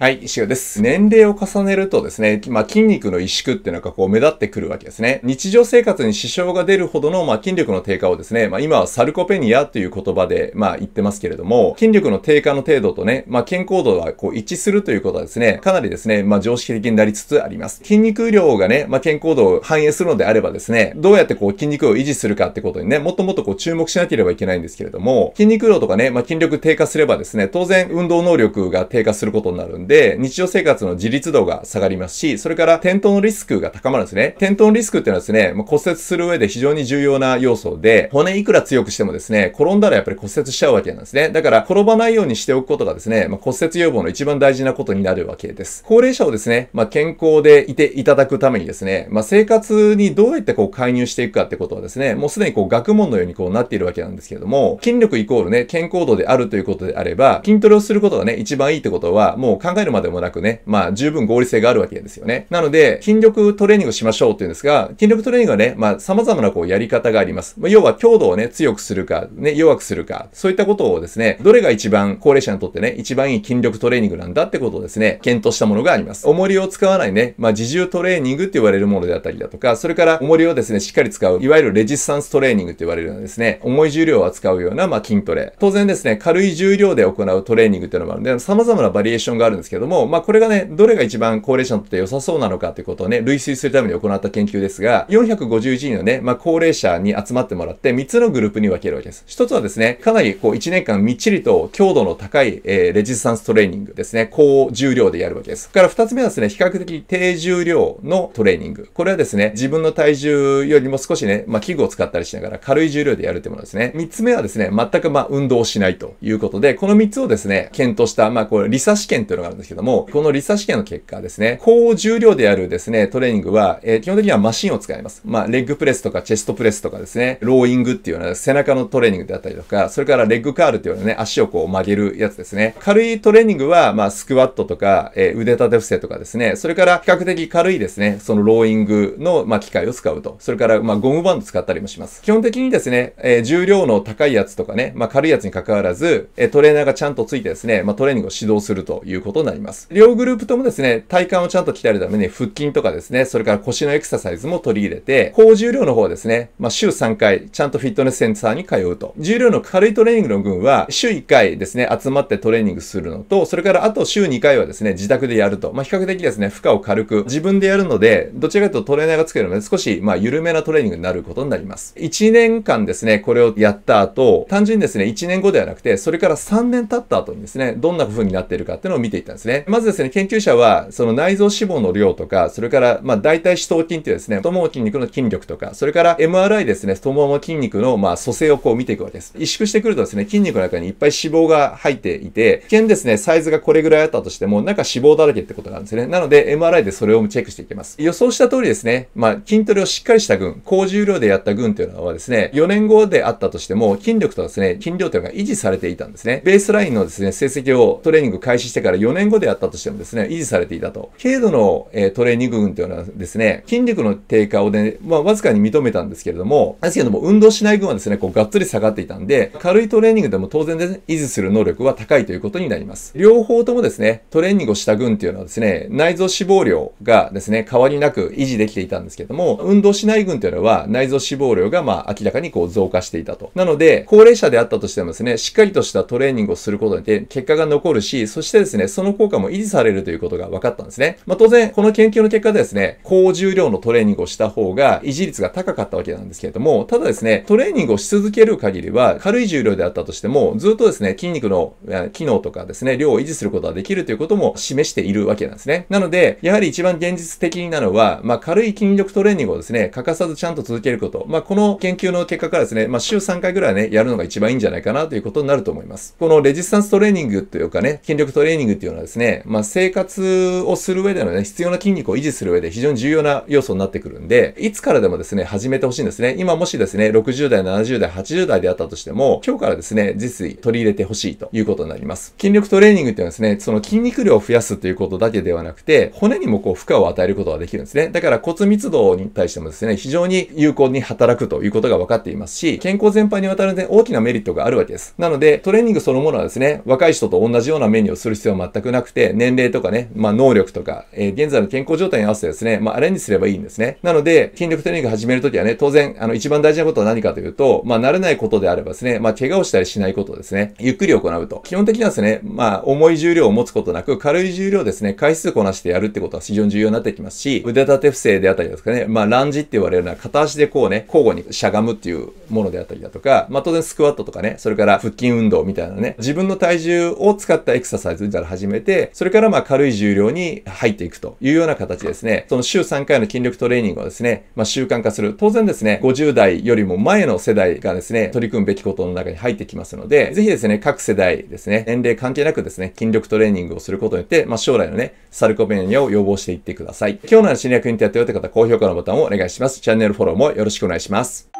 はい、石尾です。年齢を重ねるとですね、まあ、筋肉の萎縮っていうのがこう目立ってくるわけですね。日常生活に支障が出るほどの、まあ、筋力の低下をですね、まあ、今はサルコペニアという言葉で、まあ、言ってますけれども、筋力の低下の程度とね、まあ、健康度がこう一致するということはですね、かなりですね、まあ、常識的になりつつあります。筋肉量がね、まあ、健康度を反映するのであればですね、どうやってこう筋肉を維持するかってことにね、もっともっとこう注目しなければいけないんですけれども、筋肉量とかね、まあ、筋力低下すればですね、当然運動能力が低下することになるんで、で、日常生活の自立度が下がりますし、それから転倒のリスクが高まるんですね。転倒のリスクっていうのはですね、まあ、骨折する上で非常に重要な要素で、骨いくら強くしてもですね、転んだらやっぱり骨折しちゃうわけなんですね。だから、転ばないようにしておくことがですね、まあ、骨折予防の一番大事なことになるわけです。高齢者をですね、まあ、健康でいていただくためにですね、まあ、生活にどうやってこう介入していくかってことはですね、もうすでにこう学問のようにこうなっているわけなんですけれども、筋力イコールね、健康度であるということであれば、筋トレをすることがね、一番いいってことは、もう考えるまでもなくね、まあ十分合理性があるわけですよね。なので、筋力トレーニングしましょうっていうんですが、筋力トレーニングはね、まあ様々なこうやり方があります。まあ、要は強度をね、強くするか、ね、弱くするか、そういったことをですね、どれが一番高齢者にとってね、一番いい筋力トレーニングなんだってことをですね、検討したものがあります。重りを使わないね、まあ自重トレーニングって言われるものであったりだとか、それから重りをですね、しっかり使う、いわゆるレジスタンストレーニングって言われるようなですね、重い重量を扱うような、まあ筋トレ。当然ですね、軽い重量で行うトレーニングっていうのもあるんで、様々なバリエーションがあるんですけども、まあ、これがね、どれが一番高齢者にとって良さそうなのかということをね、類推するために行った研究ですが、451人のね、まあ、高齢者に集まってもらって、3つのグループに分けるわけです。1つはですね、かなりこう、1年間みっちりと強度の高い、えー、レジスタンストレーニングですね、高重量でやるわけです。から2つ目はですね、比較的低重量のトレーニング。これはですね、自分の体重よりも少しね、まあ、器具を使ったりしながら軽い重量でやるってものですね。3つ目はですね、全くま運動をしないということで、この3つをですね、検討した、まあ、これ、リサ試験というのがるんですけども、このリサ試験の結果ですね、高重量でやるですね、トレーニングは、えー、基本的にはマシンを使います。まあ、レッグプレスとかチェストプレスとかですね、ローイングっていうような背中のトレーニングであったりとか、それからレッグカールっていうようなね、足をこう曲げるやつですね。軽いトレーニングは、まあ、スクワットとか、えー、腕立て伏せとかですね、それから比較的軽いですね、そのローイングの、まあ、機械を使うと。それから、まあ、ゴムバンド使ったりもします。基本的にですね、えー、重量の高いやつとかね、まあ、軽いやつに関わらず、えトレーナーがちゃんとついてですね、まあ、トレーニングを指導するということとなります。両グループともですね、体幹をちゃんと鍛えるために腹筋とかですね、それから腰のエクササイズも取り入れて、高重量の方はですね、まあ、週3回、ちゃんとフィットネスセンターに通うと。重量の軽いトレーニングの群は、週1回ですね、集まってトレーニングするのと、それからあと週2回はですね、自宅でやると。まあ、比較的ですね、負荷を軽く、自分でやるので、どちらかというとトレーナーがつけるので、少し、まあ、緩めなトレーニングになることになります。1年間ですね、これをやった後、単純にですね、1年後ではなくて、それから3年経った後にですね、どんな風になっているかっていうのを見ていたたんですね。まずですね、研究者は、その内臓脂肪の量とか、それから、まあ、大体四頭筋ってですね、太もも筋肉の筋力とか、それから MRI ですね、太もも筋肉の、まあ、蘇生をこう見ていくわけです。萎縮してくるとですね、筋肉の中にいっぱい脂肪が入っていて、危険ですね、サイズがこれぐらいあったとしても、中脂肪だらけってことなんですね。なので、MRI でそれをチェックしていきます。予想した通りですね、まあ、筋トレをしっかりした群、高重量でやった群というのはですね、4年後であったとしても、筋力とですね、筋量というのが維持されていたんですね。ベースラインのですね、成績をトレーニング開始してから4年年後であったとしてもですね、維持されていたと。軽度の、えー、トレーニング群というのはですね、筋力の低下をね、まあ、わずかに認めたんですけれども、ですけども、運動しない群はですね、こう、がっつり下がっていたんで、軽いトレーニングでも当然で、ね、維持する能力は高いということになります。両方ともですね、トレーニングをした群っていうのはですね、内臓脂肪量がですね、変わりなく維持できていたんですけども、運動しない群というのは内臓脂肪量がまあ明らかにこう増加していたと。なので、高齢者であったとしてもですね、しっかりとしたトレーニングをすることで結果が残るし、そしてですね、そのの効果も維持されるということが分かったんですね。まあ、当然、この研究の結果でですね、高重量のトレーニングをした方が維持率が高かったわけなんですけれども、ただですね、トレーニングをし続ける限りは、軽い重量であったとしても、ずっとですね、筋肉の機能とかですね、量を維持することができるということも示しているわけなんですね。なので、やはり一番現実的なのは、まあ、軽い筋力トレーニングをですね、欠かさずちゃんと続けること。まあ、この研究の結果からですね、まあ、週3回ぐらいね、やるのが一番いいんじゃないかなということになると思います。このレジスタンストレーニングというかね、筋力トレーニングっていうのははですね、まあ、生活をする上でのね、必要な筋肉を維持する上で非常に重要な要素になってくるんで、いつからでもですね、始めてほしいんですね。今もしですね、60代、70代、80代であったとしても、今日からですね、実際取り入れてほしいということになります。筋力トレーニングっていうのはですね、その筋肉量を増やすということだけではなくて、骨にもこう負荷を与えることができるんですね。だから骨密度に対してもですね、非常に有効に働くということが分かっていますし、健康全般にわたるで大きなメリットがあるわけです。なので、トレーニングそのものはですね、若い人と同じようなメニューをする必要は全くくなくて、年齢とかね、まあ、能力とか、えー、現在の健康状態に合わせてですね、まあ、アレンジすればいいんですね。なので、筋力トレーニング始めるときはね、当然、あの、一番大事なことは何かというと、まあ、慣れないことであればですね、まあ、怪我をしたりしないことですね、ゆっくり行うと。基本的にはですね、まあ、重い重量を持つことなく、軽い重量ですね、回数こなしてやるってことは非常に重要になってきますし、腕立て伏せであったりですかね、まあ、ランジって言われるのは片足でこうね、交互にしゃがむっていうものであったりだとか、まあ、当然スクワットとかね、それから腹筋運動みたいなね、自分の体重を使ったエクササイズみたいな始めめて、それからまあ軽い重量に入っていくというような形ですね。その週3回の筋力トレーニングをですね、まあ習慣化する。当然ですね、50代よりも前の世代がですね、取り組むべきことの中に入ってきますので、ぜひですね、各世代ですね、年齢関係なくですね、筋力トレーニングをすることによって、まあ将来のね、サルコペニアを予防していってください。今日の話に役に立ったよって方、高評価のボタンをお願いします。チャンネルフォローもよろしくお願いします。